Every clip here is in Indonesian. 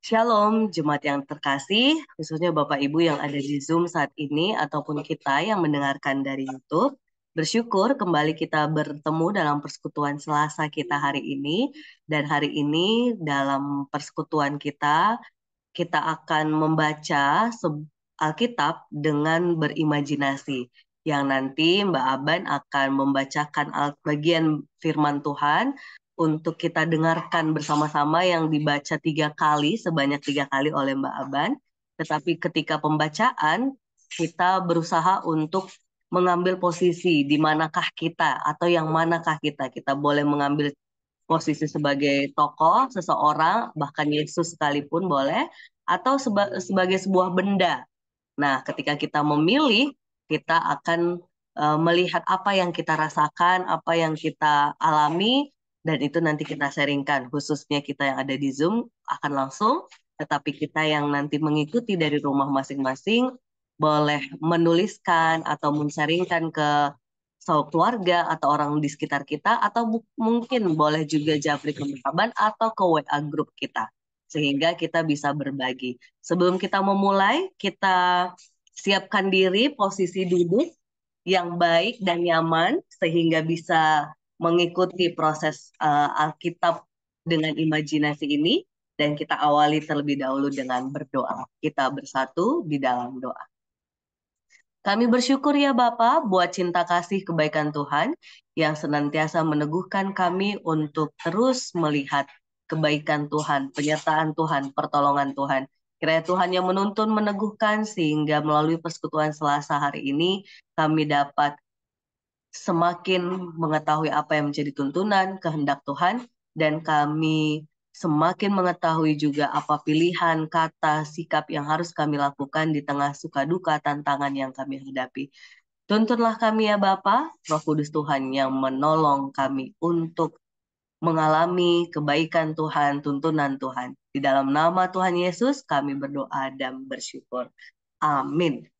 Shalom, jemaat yang terkasih, khususnya Bapak Ibu yang ada di Zoom saat ini, ataupun kita yang mendengarkan dari YouTube. Bersyukur kembali kita bertemu dalam persekutuan Selasa kita hari ini, dan hari ini dalam persekutuan kita, kita akan membaca Alkitab dengan berimajinasi, yang nanti Mbak Aban akan membacakan bagian firman Tuhan, untuk kita dengarkan bersama-sama yang dibaca tiga kali sebanyak tiga kali oleh Mbak Aban. Tetapi ketika pembacaan kita berusaha untuk mengambil posisi di manakah kita atau yang manakah kita. Kita boleh mengambil posisi sebagai tokoh, seseorang, bahkan Yesus sekalipun boleh, atau seba sebagai sebuah benda. Nah, ketika kita memilih, kita akan eh, melihat apa yang kita rasakan, apa yang kita alami, dan itu nanti kita sharingkan khususnya kita yang ada di Zoom akan langsung tetapi kita yang nanti mengikuti dari rumah masing-masing boleh menuliskan atau mensaringkan ke saudara keluarga atau orang di sekitar kita atau mungkin boleh juga japri ke Mekaban atau ke WA grup kita sehingga kita bisa berbagi. Sebelum kita memulai, kita siapkan diri posisi duduk yang baik dan nyaman sehingga bisa mengikuti proses uh, Alkitab dengan imajinasi ini dan kita awali terlebih dahulu dengan berdoa. Kita bersatu di dalam doa. Kami bersyukur ya Bapak buat cinta kasih kebaikan Tuhan yang senantiasa meneguhkan kami untuk terus melihat kebaikan Tuhan, penyertaan Tuhan, pertolongan Tuhan. Kiranya Tuhan yang menuntun meneguhkan sehingga melalui persekutuan Selasa hari ini kami dapat semakin mengetahui apa yang menjadi tuntunan, kehendak Tuhan, dan kami semakin mengetahui juga apa pilihan, kata, sikap yang harus kami lakukan di tengah suka duka tantangan yang kami hadapi. Tuntunlah kami ya Bapa, Roh Kudus Tuhan yang menolong kami untuk mengalami kebaikan Tuhan, tuntunan Tuhan. Di dalam nama Tuhan Yesus kami berdoa dan bersyukur. Amin.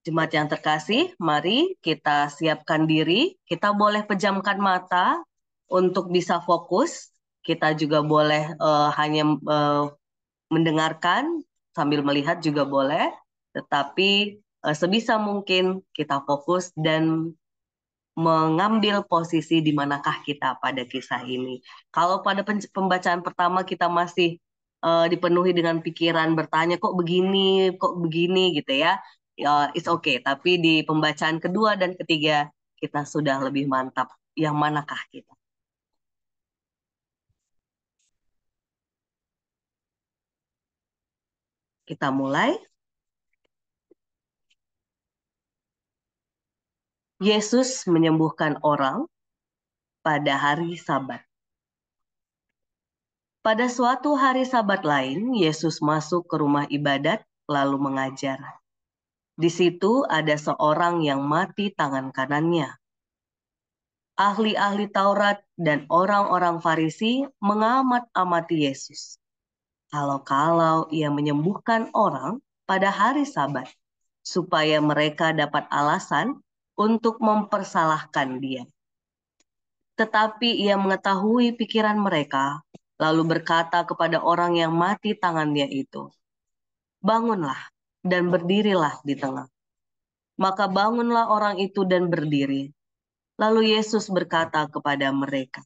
Jemaat yang terkasih, mari kita siapkan diri. Kita boleh pejamkan mata untuk bisa fokus. Kita juga boleh uh, hanya uh, mendengarkan sambil melihat juga boleh, tetapi uh, sebisa mungkin kita fokus dan mengambil posisi di manakah kita pada kisah ini. Kalau pada pembacaan pertama kita masih dipenuhi dengan pikiran bertanya kok begini, kok begini gitu ya ya it's okay. Tapi di pembacaan kedua dan ketiga kita sudah lebih mantap. Yang manakah kita? Kita mulai. Yesus menyembuhkan orang pada hari Sabat. Pada suatu hari Sabat lain, Yesus masuk ke rumah ibadat lalu mengajar. Di situ ada seorang yang mati tangan kanannya. Ahli-ahli Taurat dan orang-orang Farisi mengamat-amati Yesus. Kalau-kalau ia menyembuhkan orang pada hari Sabat, supaya mereka dapat alasan untuk mempersalahkan dia. Tetapi ia mengetahui pikiran mereka, lalu berkata kepada orang yang mati tangannya itu, "Bangunlah, dan berdirilah di tengah. Maka bangunlah orang itu dan berdiri. Lalu Yesus berkata kepada mereka,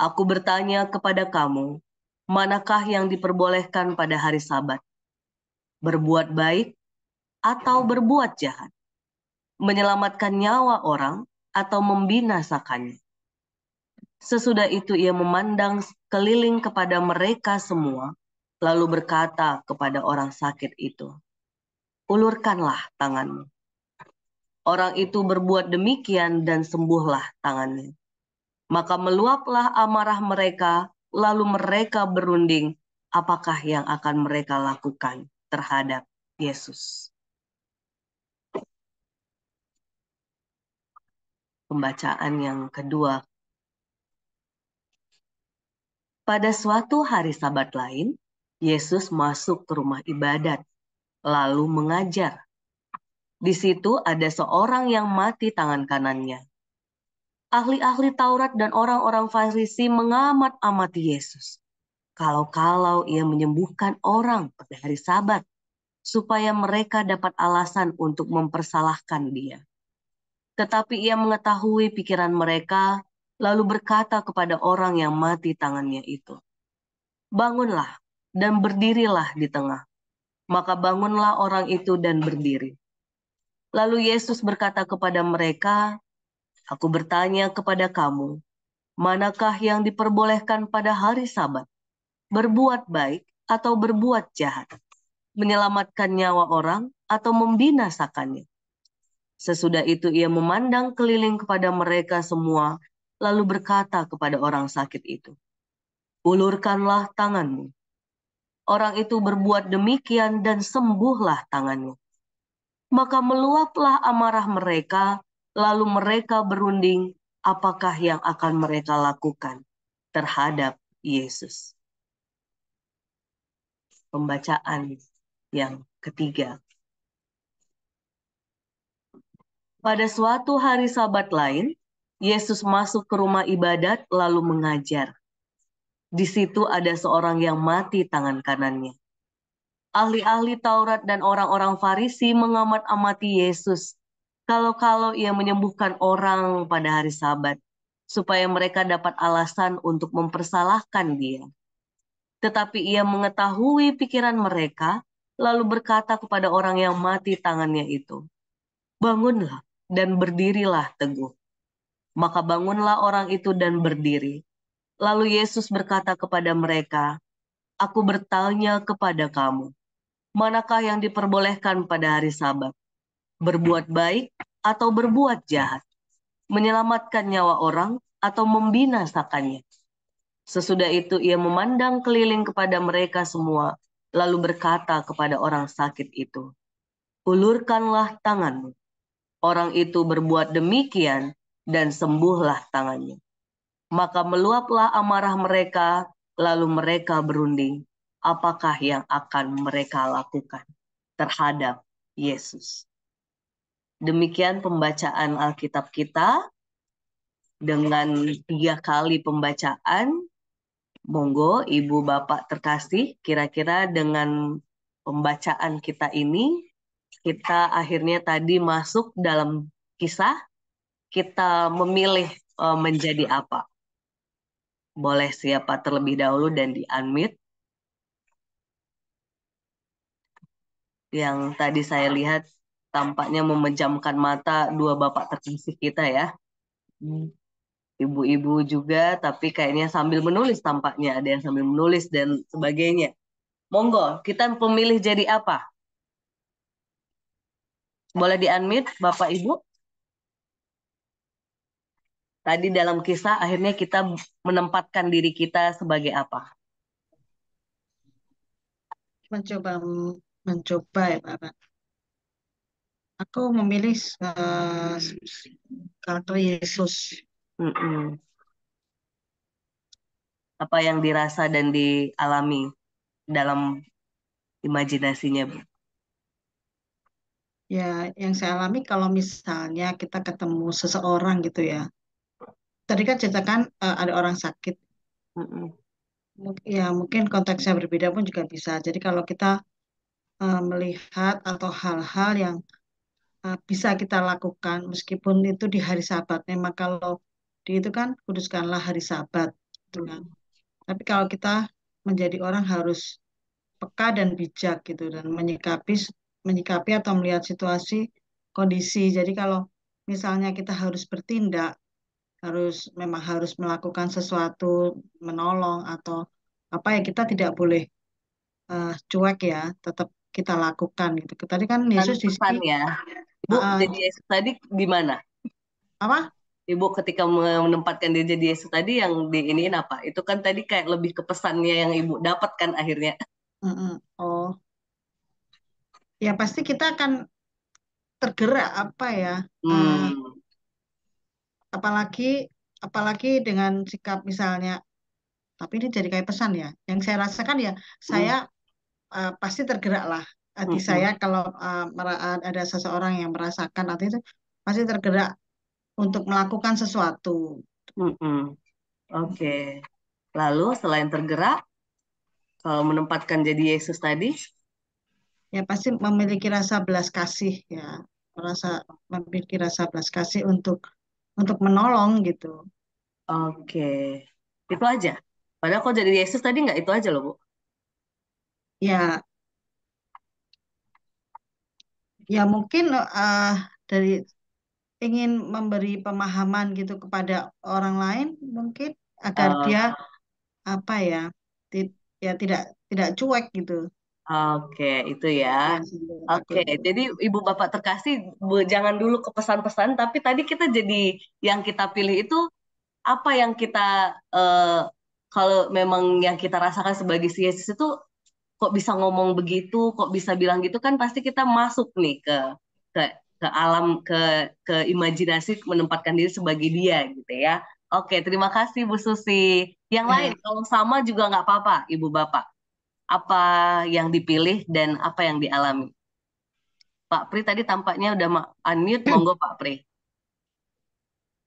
Aku bertanya kepada kamu, manakah yang diperbolehkan pada hari sabat? Berbuat baik atau berbuat jahat? Menyelamatkan nyawa orang atau membinasakannya? Sesudah itu ia memandang keliling kepada mereka semua, lalu berkata kepada orang sakit itu, "Ulurkanlah tanganmu." Orang itu berbuat demikian dan sembuhlah tangannya. Maka meluaplah amarah mereka, lalu mereka berunding, apakah yang akan mereka lakukan terhadap Yesus. Pembacaan yang kedua. Pada suatu hari sabat lain, Yesus masuk ke rumah ibadat, lalu mengajar. Di situ ada seorang yang mati tangan kanannya. Ahli-ahli Taurat dan orang-orang Farisi mengamat-amati Yesus. Kalau-kalau ia menyembuhkan orang pada hari Sabat, supaya mereka dapat alasan untuk mempersalahkan dia. Tetapi ia mengetahui pikiran mereka, lalu berkata kepada orang yang mati tangannya itu, "Bangunlah, dan berdirilah di tengah. Maka bangunlah orang itu dan berdiri. Lalu Yesus berkata kepada mereka, Aku bertanya kepada kamu, manakah yang diperbolehkan pada hari sabat? Berbuat baik atau berbuat jahat? Menyelamatkan nyawa orang atau membinasakannya? Sesudah itu ia memandang keliling kepada mereka semua, lalu berkata kepada orang sakit itu, Ulurkanlah tanganmu. Orang itu berbuat demikian dan sembuhlah tangannya. Maka meluaplah amarah mereka, lalu mereka berunding apakah yang akan mereka lakukan terhadap Yesus. Pembacaan yang ketiga. Pada suatu hari sabat lain, Yesus masuk ke rumah ibadat lalu mengajar. Di situ ada seorang yang mati tangan kanannya. Ahli-ahli Taurat dan orang-orang Farisi mengamat-amati Yesus kalau-kalau ia menyembuhkan orang pada hari Sabat, supaya mereka dapat alasan untuk mempersalahkan dia. Tetapi ia mengetahui pikiran mereka, lalu berkata kepada orang yang mati tangannya itu, "Bangunlah dan berdirilah teguh." Maka bangunlah orang itu dan berdiri. Lalu Yesus berkata kepada mereka, Aku bertanya kepada kamu, manakah yang diperbolehkan pada hari sabat? Berbuat baik atau berbuat jahat? Menyelamatkan nyawa orang atau membinasakannya? Sesudah itu ia memandang keliling kepada mereka semua, lalu berkata kepada orang sakit itu, Ulurkanlah tanganmu. Orang itu berbuat demikian dan sembuhlah tangannya. Maka meluaplah amarah mereka, lalu mereka berunding. Apakah yang akan mereka lakukan terhadap Yesus? Demikian pembacaan Alkitab kita dengan tiga kali pembacaan. Monggo, Ibu Bapak terkasih, kira-kira dengan pembacaan kita ini, kita akhirnya tadi masuk dalam kisah, kita memilih eh, menjadi apa boleh siapa terlebih dahulu dan di unmute. Yang tadi saya lihat tampaknya memejamkan mata dua bapak terkasih kita ya. Hmm. Ibu-ibu juga, tapi kayaknya sambil menulis tampaknya ada yang sambil menulis dan sebagainya. Monggo, kita pemilih jadi apa? Boleh di unmute Bapak Ibu? tadi dalam kisah akhirnya kita menempatkan diri kita sebagai apa? Mencoba mencoba ya Pak. Aku memilih uh, eh, karakter Yesus. Mm -mm. Apa yang dirasa dan dialami dalam imajinasinya, Bu? Ya, yang saya alami kalau misalnya kita ketemu seseorang gitu ya, tadi kan ceritakan uh, eh, ada orang sakit. Mm -mm. Ya mungkin konteksnya berbeda pun juga bisa. Jadi kalau kita uh, melihat atau hal-hal yang uh, bisa kita lakukan meskipun itu di hari Sabat. Memang kalau di itu kan kuduskanlah hari Sabat, gitu kan. Tapi kalau kita menjadi orang harus peka dan bijak gitu dan menyikapi menyikapi atau melihat situasi kondisi. Jadi kalau misalnya kita harus bertindak harus memang harus melakukan sesuatu menolong atau apa ya kita tidak boleh uh, cuek ya tetap kita lakukan gitu tadi kan Yesus di sini ya Ibu uh, jadi Yesus tadi mana? apa ibu ya, ketika menempatkan dia jadi Yesus tadi yang di ini apa itu kan tadi kayak lebih ke pesannya yang ibu dapatkan akhirnya mm -mm. oh ya pasti kita akan tergerak apa ya eh, hmm. uh, apalagi apalagi dengan sikap misalnya tapi ini jadi kayak pesan ya yang saya rasakan ya hmm. saya uh, pasti tergerak lah hati hmm. saya hmm. kalau uh, ada seseorang yang merasakan hati itu pasti tergerak untuk melakukan sesuatu hmm. hmm. oke okay. lalu selain tergerak kalau menempatkan jadi Yesus tadi ya pasti memiliki rasa belas kasih ya merasa memiliki rasa belas kasih untuk untuk menolong gitu. Oke, itu aja. Padahal kok jadi Yesus tadi nggak itu aja loh, Bu. Ya, ya mungkin uh, dari ingin memberi pemahaman gitu kepada orang lain mungkin agar uh. dia apa ya, ti ya tidak tidak cuek gitu. Oke, itu ya. Iya, Oke, jadi Ibu Bapak terkasih jangan dulu ke pesan-pesan, tapi tadi kita jadi yang kita pilih itu apa yang kita uh, kalau memang yang kita rasakan sebagai si Yesus itu kok bisa ngomong begitu, kok bisa bilang gitu kan pasti kita masuk nih ke ke ke alam ke ke imajinasi menempatkan diri sebagai dia gitu ya. Oke, terima kasih Bu Susi. Yang lain iya. kalau sama juga nggak apa-apa, Ibu Bapak apa yang dipilih dan apa yang dialami. Pak Pri tadi tampaknya udah unmute, hmm. monggo Pak Pri.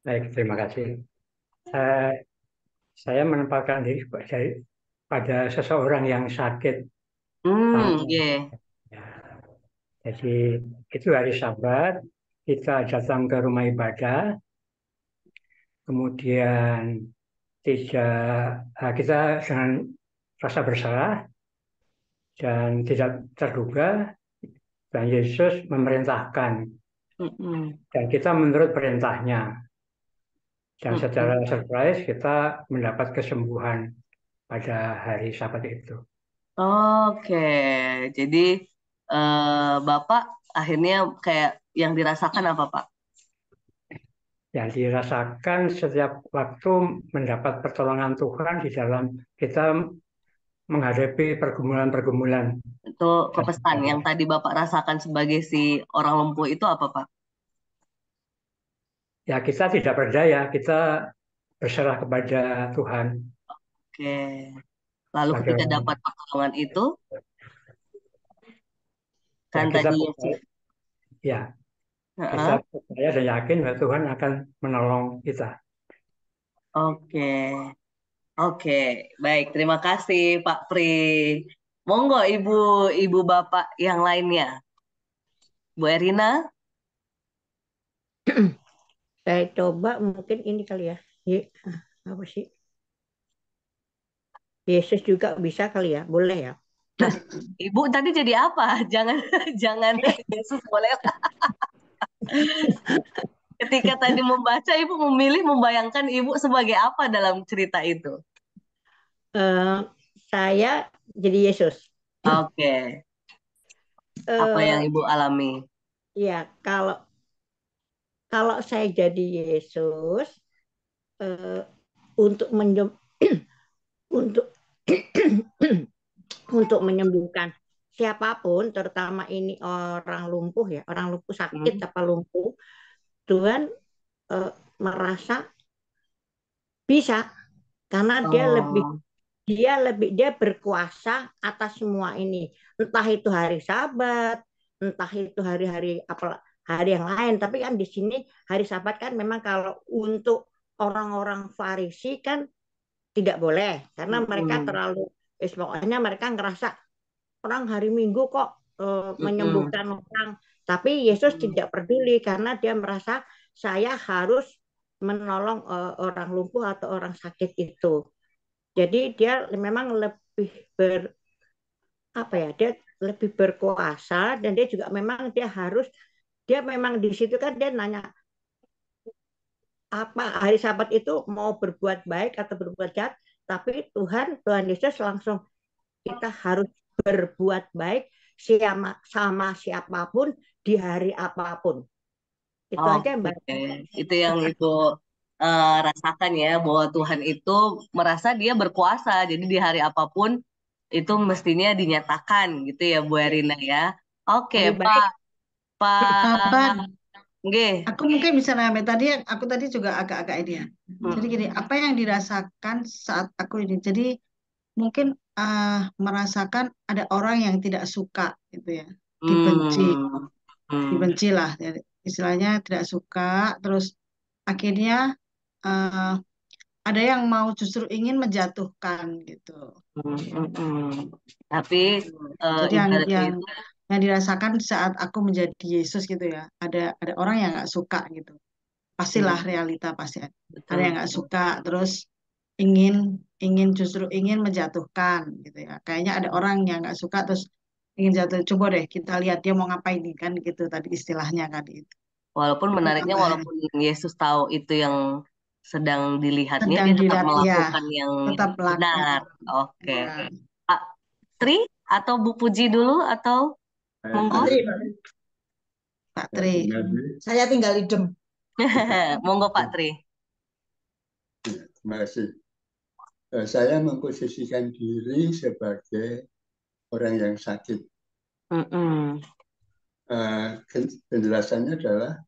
Baik, terima kasih. Saya, saya menempatkan diri pada seseorang yang sakit. Hmm, yeah. Iya. Ya. Jadi itu hari Sabat, kita datang ke rumah ibadah, kemudian tidak nah, kita dengan rasa bersalah dan tidak terduga dan Yesus memerintahkan dan kita menurut perintahnya dan secara surprise kita mendapat kesembuhan pada hari Sabat itu. Oke, jadi uh, Bapak akhirnya kayak yang dirasakan apa Pak? yang dirasakan setiap waktu mendapat pertolongan Tuhan di dalam kita menghadapi pergumulan-pergumulan. Itu kepesan yang tadi Bapak rasakan sebagai si orang lumpuh itu apa, Pak? Ya, kita tidak berdaya, kita berserah kepada Tuhan. Oke. Lalu Bagaimana? ketika dapat pertolongan itu, ya, kan ya, tadi kita, ya, uh -huh. kita percaya dan yakin bahwa Tuhan akan menolong kita. Oke. Oke, baik. Terima kasih Pak Pri. Monggo Ibu, Ibu Bapak yang lainnya. Bu Erina. Saya coba mungkin ini kali ya. Ye, eh, apa sih? Yesus juga bisa kali ya, boleh ya? Nah, Ibu tadi jadi apa? Jangan jangan Yesus boleh. ketika tadi membaca ibu memilih membayangkan ibu sebagai apa dalam cerita itu uh, saya jadi Yesus oke okay. apa uh, yang ibu alami ya kalau kalau saya jadi Yesus uh, untuk menjem untuk untuk menyembuhkan siapapun, terutama ini orang lumpuh ya, orang lumpuh sakit hmm. apa lumpuh, Tuhan uh, merasa bisa karena oh. dia lebih dia lebih dia berkuasa atas semua ini entah itu hari sabat entah itu hari-hari apa hari yang lain tapi kan di sini hari sabat kan memang kalau untuk orang-orang Farisi kan tidak boleh karena mereka terlalu eh, pokoknya mereka ngerasa orang hari Minggu kok eh, menyembuhkan hmm. orang tapi Yesus hmm. tidak peduli karena dia merasa saya harus menolong eh, orang lumpuh atau orang sakit itu. Jadi dia memang lebih ber apa ya? Dia lebih berkuasa dan dia juga memang dia harus dia memang di situ kan dia nanya apa hari sabat itu mau berbuat baik atau berbuat jahat tapi Tuhan Tuhan Yesus langsung kita harus berbuat baik sama sama siapapun di hari apapun. Itu oh, aja Mbak. Okay. Itu yang itu uh, rasakan ya bahwa Tuhan itu merasa dia berkuasa. Jadi di hari apapun itu mestinya dinyatakan gitu ya Bu Erina ya. Oke, okay, Pak. Pak. Pak. Aku mungkin bisa nanya tadi aku tadi juga agak-agak ini ya. Hmm. Jadi gini, apa yang dirasakan saat aku ini. Jadi mungkin uh, merasakan ada orang yang tidak suka gitu ya, dibenci. Hmm hmm. dibenci lah istilahnya tidak suka terus akhirnya uh, ada yang mau justru ingin menjatuhkan gitu. Hmm, hmm, hmm. Tapi gitu. Eh, jadi yang, yang itu... yang dirasakan saat aku menjadi Yesus gitu ya, ada ada orang yang nggak suka gitu. Pastilah hmm. realita pasti ada. ada yang nggak suka terus ingin ingin justru ingin menjatuhkan gitu ya. Kayaknya ada orang yang nggak suka terus ingin jatuh coba deh kita lihat dia mau ngapain nih kan gitu tadi istilahnya kan itu walaupun Jadi, menariknya apa? walaupun Yesus tahu itu yang sedang dilihatnya sedang dia tetap dilihat, melakukan ya, yang tetap benar oke okay. ya. Pak ah, Tri atau Bu Puji dulu atau eh, monggo Pak Tri eh, saya tinggal idem monggo Pak Tri terima kasih eh, saya memposisikan diri sebagai orang yang sakit. Mm hmm Uh, penjelasannya adalah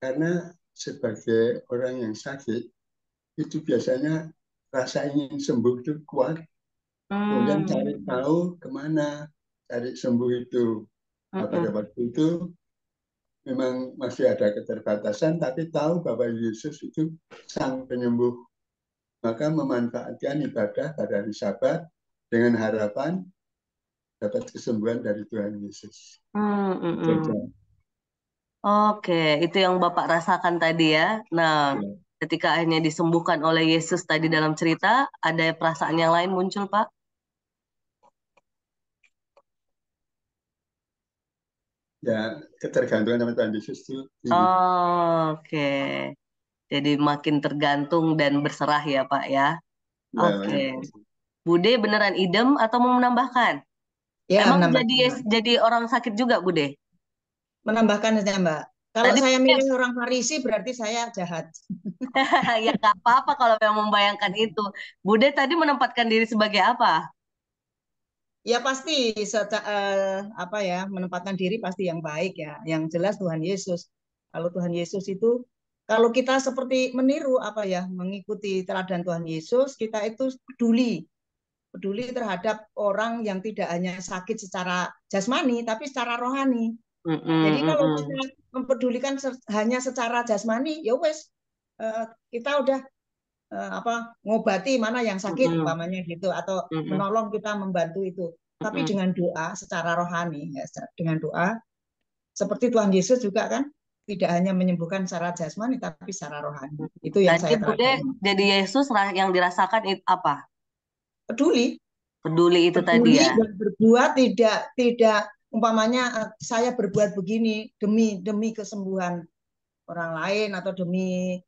karena sebagai orang yang sakit itu biasanya rasa ingin sembuh itu kuat. Mm. Kemudian hmm. cari tahu kemana cari sembuh itu. Mm-hmm. pada waktu itu memang masih ada keterbatasan, tapi tahu bahwa Yesus itu sang penyembuh. Maka memanfaatkan ibadah pada hari Sabat dengan harapan dapat kesembuhan dari Tuhan Yesus. Hmm, hmm, hmm. Oke, itu yang Bapak rasakan tadi ya. Nah, ya. ketika akhirnya disembuhkan oleh Yesus tadi dalam cerita, ada perasaan yang lain muncul, Pak? Ya, ketergantungan sama Tuhan Yesus itu. Oh, Oke. Okay. Jadi makin tergantung dan berserah ya, Pak ya. ya Oke. okay. Ya. Bude beneran idem atau mau menambahkan? Ya, Emang menambah. jadi jadi orang sakit juga, Bu De? Menambahkan saja, Mbak. Kalau Tadi, saya milih orang Farisi berarti saya jahat. ya nggak apa-apa kalau memang membayangkan itu. Bude tadi menempatkan diri sebagai apa? Ya pasti seta, uh, apa ya menempatkan diri pasti yang baik ya. Yang jelas Tuhan Yesus. Kalau Tuhan Yesus itu kalau kita seperti meniru apa ya mengikuti teladan Tuhan Yesus kita itu peduli peduli terhadap orang yang tidak hanya sakit secara jasmani tapi secara rohani. Mm -hmm. Jadi kalau kita mempedulikan hanya secara jasmani, ya wes uh, kita udah uh, apa ngobati mana yang sakit mm -hmm. umpamanya gitu atau mm -hmm. menolong kita membantu itu. Tapi mm -hmm. dengan doa secara rohani ya dengan doa seperti Tuhan Yesus juga kan tidak hanya menyembuhkan secara jasmani tapi secara rohani. Itu yang Nanti saya jadi Yesus yang dirasakan apa? peduli peduli itu peduli tadi ya berbuat tidak tidak umpamanya eh, saya berbuat begini demi demi kesembuhan orang lain atau demi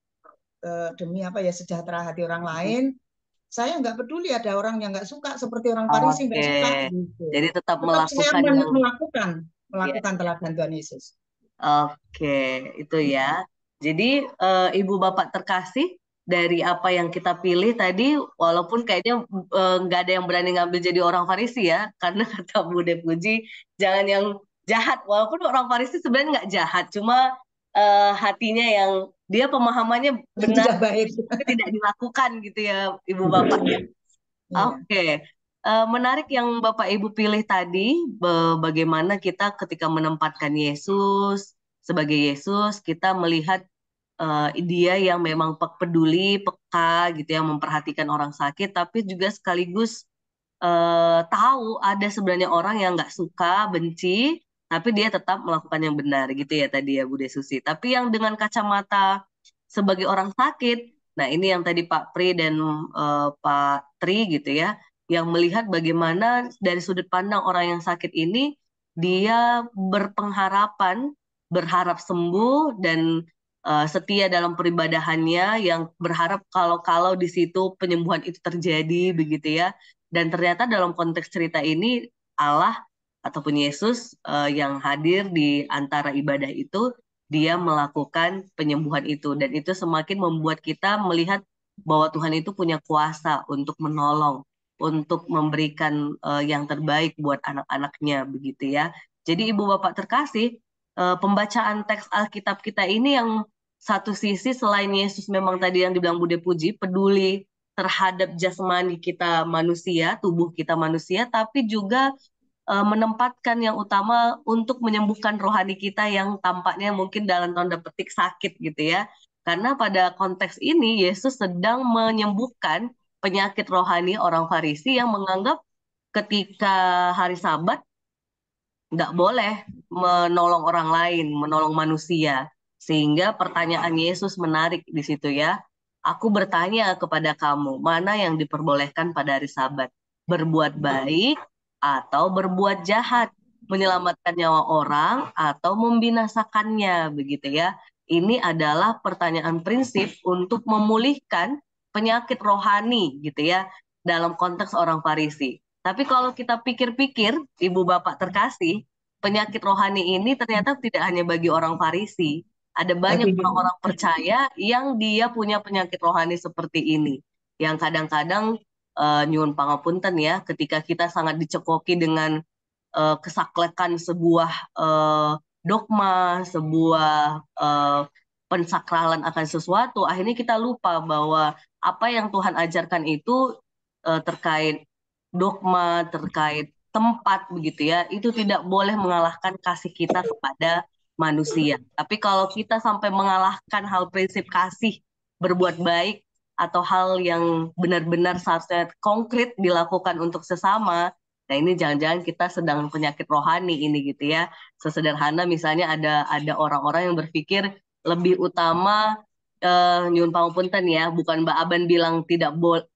eh, demi apa ya sejahtera hati orang hmm. lain saya nggak peduli ada orang yang nggak suka seperti orang Paris okay. nggak suka gitu. jadi tetap, tetap melakukan saya yang... melakukan melakukan yeah. teladan Tuhan Yesus oke okay. itu ya hmm. jadi uh, ibu bapak terkasih dari apa yang kita pilih tadi, walaupun kayaknya eh, nggak e, ada yang berani ngambil jadi orang Farisi ya, karena kata Bu Depuji jangan yang jahat. Walaupun orang Farisi sebenarnya nggak jahat, cuma e, hatinya yang dia pemahamannya benar, tidak baik, tidak dilakukan gitu ya, Ibu Bapak. Ya. Iya. Oke, okay. Eh, menarik yang Bapak Ibu pilih tadi, bagaimana kita ketika menempatkan Yesus sebagai Yesus, kita melihat uh, dia yang memang peduli, peka gitu, ya, memperhatikan orang sakit, tapi juga sekaligus uh, tahu ada sebenarnya orang yang nggak suka, benci, tapi dia tetap melakukan yang benar gitu ya tadi ya Bu Desusi. Tapi yang dengan kacamata sebagai orang sakit, nah ini yang tadi Pak Pri dan uh, Pak Tri gitu ya, yang melihat bagaimana dari sudut pandang orang yang sakit ini dia berpengharapan berharap sembuh dan uh, setia dalam peribadahannya yang berharap kalau-kalau di situ penyembuhan itu terjadi begitu ya. Dan ternyata dalam konteks cerita ini Allah ataupun Yesus uh, yang hadir di antara ibadah itu dia melakukan penyembuhan itu dan itu semakin membuat kita melihat bahwa Tuhan itu punya kuasa untuk menolong, untuk memberikan uh, yang terbaik buat anak-anaknya begitu ya. Jadi ibu bapak terkasih, pembacaan teks Alkitab kita ini yang satu sisi selain Yesus memang tadi yang dibilang Bude Puji peduli terhadap jasmani kita manusia, tubuh kita manusia, tapi juga uh, menempatkan yang utama untuk menyembuhkan rohani kita yang tampaknya mungkin dalam tanda petik sakit gitu ya. Karena pada konteks ini Yesus sedang menyembuhkan penyakit rohani orang Farisi yang menganggap ketika hari Sabat tidak boleh menolong orang lain, menolong manusia. Sehingga pertanyaan Yesus menarik di situ ya. Aku bertanya kepada kamu, mana yang diperbolehkan pada hari Sabat? Berbuat baik atau berbuat jahat? Menyelamatkan nyawa orang atau membinasakannya, begitu ya. Ini adalah pertanyaan prinsip untuk memulihkan penyakit rohani, gitu ya, dalam konteks orang Farisi. Tapi kalau kita pikir-pikir, Ibu Bapak terkasih, penyakit rohani ini ternyata tidak hanya bagi orang Farisi, ada banyak orang-orang percaya yang dia punya penyakit rohani seperti ini, yang kadang-kadang uh, nyuwun pangapunten ya, ketika kita sangat dicekoki dengan uh, eh, kesaklekan sebuah uh, dogma, sebuah uh, pensakralan akan sesuatu, akhirnya kita lupa bahwa apa yang Tuhan ajarkan itu uh, terkait dogma, terkait tempat begitu ya, itu tidak boleh mengalahkan kasih kita kepada manusia. Hmm. Tapi kalau kita sampai mengalahkan hal prinsip kasih, berbuat baik, atau hal yang benar-benar seharusnya konkret dilakukan untuk sesama, nah ini jangan-jangan kita sedang penyakit rohani ini gitu ya. Sesederhana misalnya ada ada orang-orang yang berpikir lebih utama uh, eh, nyun pangapunten ya, bukan Mbak Aban bilang tidak boleh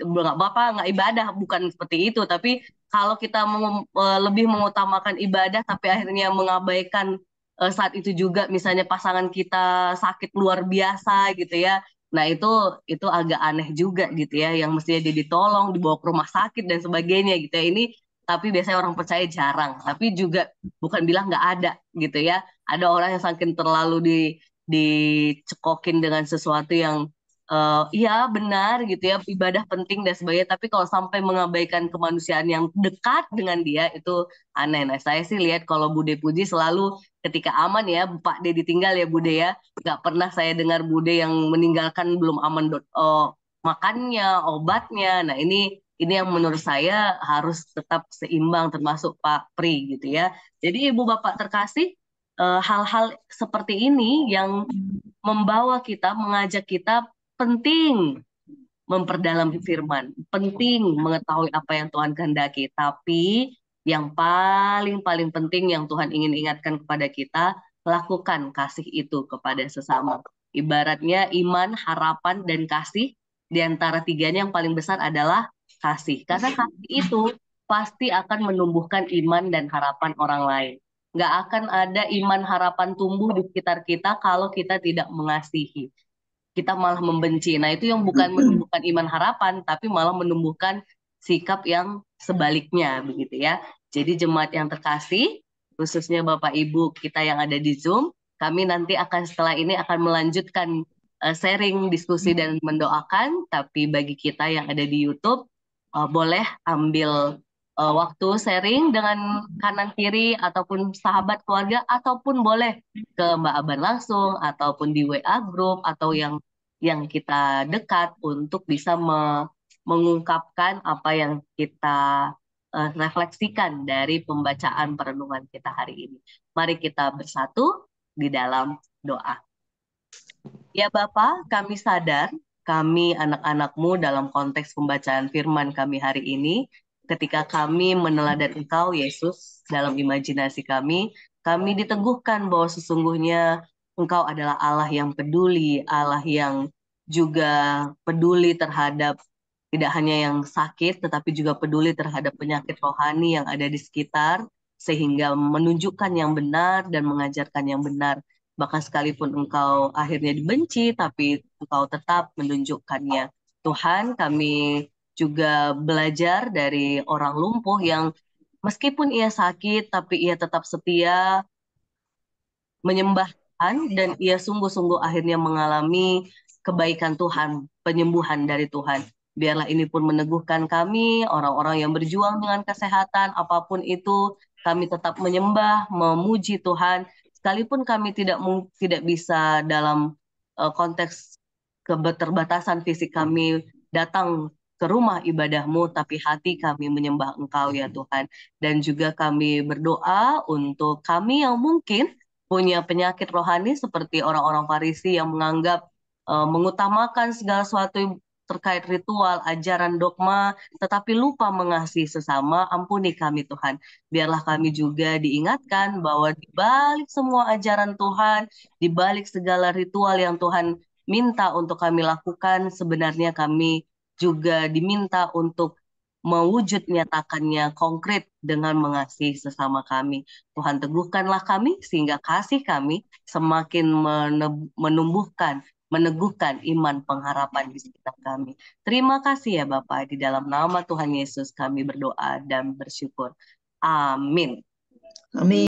nggak apa-apa nggak ibadah bukan seperti itu tapi kalau kita mem, eh, lebih mengutamakan ibadah tapi akhirnya mengabaikan uh, saat itu juga misalnya pasangan kita sakit luar biasa gitu ya Nah itu itu agak aneh juga gitu ya, yang mestinya dia ditolong, dibawa ke rumah sakit dan sebagainya gitu ya. Ini tapi biasanya orang percaya jarang, tapi juga bukan bilang nggak ada gitu ya. Ada orang yang saking terlalu di dicekokin dengan sesuatu yang uh, iya benar gitu ya ibadah penting dan sebagainya tapi kalau sampai mengabaikan kemanusiaan yang dekat dengan dia itu aneh nah saya sih lihat kalau Bude Puji selalu ketika aman ya Pak D ditinggal ya Bude ya nggak pernah saya dengar Bude yang meninggalkan belum aman dot oh, makannya obatnya nah ini ini yang menurut saya harus tetap seimbang termasuk Pak Pri gitu ya jadi Ibu Bapak terkasih eh, hal-hal eh, seperti ini yang membawa kita mengajak kita penting memperdalam firman penting mengetahui apa yang Tuhan kehendaki tapi yang paling-paling penting yang Tuhan ingin ingatkan kepada kita, lakukan kasih itu kepada sesama. Ibaratnya iman, harapan, dan kasih, di antara tiganya yang paling besar adalah kasih. Karena kasih itu pasti akan menumbuhkan iman dan harapan orang lain. Nggak akan ada iman harapan tumbuh di sekitar kita kalau kita tidak mengasihi. Kita malah membenci. Nah itu yang bukan menumbuhkan iman harapan, tapi malah menumbuhkan sikap yang sebaliknya begitu ya. Jadi jemaat yang terkasih, khususnya Bapak Ibu kita yang ada di Zoom, kami nanti akan setelah ini akan melanjutkan uh, sharing, diskusi dan mendoakan. Tapi bagi kita yang ada di YouTube, uh, boleh ambil uh, waktu sharing dengan kanan kiri ataupun sahabat keluarga ataupun boleh ke Mbak Aban langsung ataupun di WA group atau yang yang kita dekat untuk bisa me mengungkapkan apa yang kita uh, refleksikan dari pembacaan perenungan kita hari ini. Mari kita bersatu di dalam doa. Ya bapak, kami sadar kami anak-anakmu dalam konteks pembacaan firman kami hari ini ketika kami meneladan Engkau, Yesus, dalam imajinasi kami, kami diteguhkan bahwa sesungguhnya Engkau adalah Allah yang peduli, Allah yang juga peduli terhadap tidak hanya yang sakit, tetapi juga peduli terhadap penyakit rohani yang ada di sekitar, sehingga menunjukkan yang benar dan mengajarkan yang benar. Bahkan sekalipun engkau akhirnya dibenci, tapi engkau tetap menunjukkannya. Tuhan, kami juga belajar dari orang lumpuh yang meskipun ia sakit, tapi ia tetap setia menyembah Tuhan, dan ia sungguh-sungguh akhirnya mengalami kebaikan Tuhan, penyembuhan dari Tuhan. Biarlah ini pun meneguhkan kami, orang-orang yang berjuang dengan kesehatan, apapun itu, kami tetap menyembah, memuji Tuhan, sekalipun kami tidak tidak bisa dalam uh, konteks keterbatasan fisik kami datang ke rumah ibadahmu, tapi hati kami menyembah engkau ya Tuhan. Dan juga kami berdoa untuk kami yang mungkin punya penyakit rohani seperti orang-orang Farisi yang menganggap eh, mengutamakan segala sesuatu terkait ritual, ajaran dogma, tetapi lupa mengasihi sesama, ampuni kami Tuhan. Biarlah kami juga diingatkan bahwa di balik semua ajaran Tuhan, di balik segala ritual yang Tuhan minta untuk kami lakukan, sebenarnya kami juga diminta untuk mewujud nyatakannya konkret dengan mengasihi sesama kami. Tuhan teguhkanlah kami sehingga kasih kami semakin menumbuhkan meneguhkan iman pengharapan di sekitar kami. Terima kasih ya Bapak, di dalam nama Tuhan Yesus kami berdoa dan bersyukur. Amin. Amin.